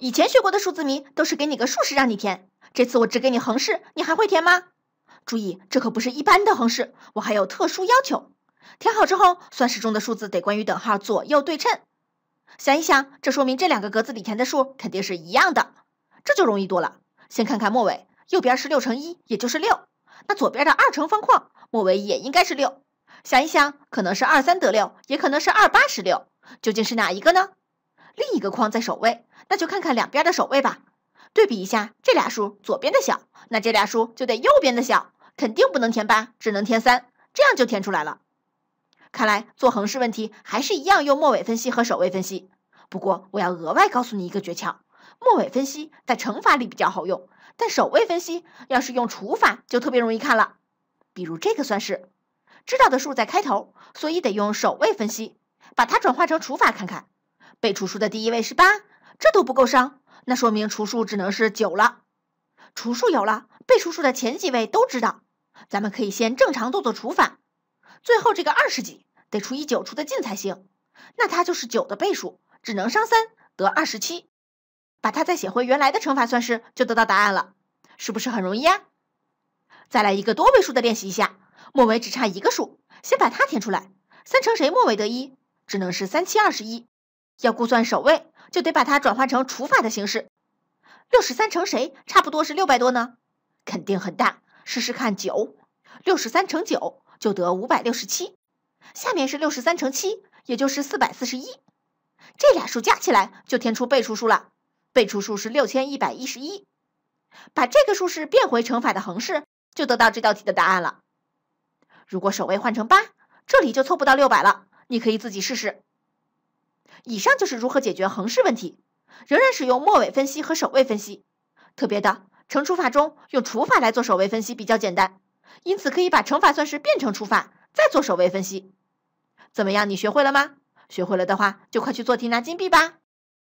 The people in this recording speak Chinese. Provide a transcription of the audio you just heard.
以前学过的数字谜都是给你个竖式让你填，这次我只给你横式，你还会填吗？注意，这可不是一般的横式，我还有特殊要求。填好之后，算式中的数字得关于等号左右对称。想一想，这说明这两个格子里填的数肯定是一样的，这就容易多了。先看看末尾，右边是六乘一，也就是六，那左边的二乘方框末尾也应该是六。想一想，可能是二三得六，也可能是二八十六，究竟是哪一个呢？另一个框在首位，那就看看两边的首位吧。对比一下，这俩数左边的小，那这俩数就得右边的小，肯定不能填八，只能填三，这样就填出来了。看来做横式问题还是一样用末尾分析和首位分析。不过我要额外告诉你一个诀窍：末尾分析在乘法里比较好用，但首位分析要是用除法就特别容易看了。比如这个算式，知道的数在开头，所以得用首位分析，把它转化成除法看看。被除数的第一位是八，这都不够商，那说明除数只能是九了。除数有了，被除数的前几位都知道，咱们可以先正常做做除法。最后这个二十几得除以九除的尽才行，那它就是九的倍数，只能商三得二十七，把它再写回原来的乘法算式，就得到答案了，是不是很容易啊？再来一个多位数的练习一下，末尾只差一个数，先把它填出来，三乘谁末尾得一，只能是三七二十一。要估算首位，就得把它转换成除法的形式。六十三乘谁差不多是六百多呢？肯定很大，试试看九。六十三乘九就得五百六十七。下面是六十三乘七，也就是四百四十一。这俩数加起来就填出被除数了。被除数是六千一百一十一。把这个数式变回乘法的横式，就得到这道题的答案了。如果首位换成八，这里就凑不到六百了。你可以自己试试。以上就是如何解决横式问题，仍然使用末尾分析和首位分析。特别的，乘除法中用除法来做首位分析比较简单，因此可以把乘法算式变成除法，再做首位分析。怎么样，你学会了吗？学会了的话，就快去做题拿金币吧。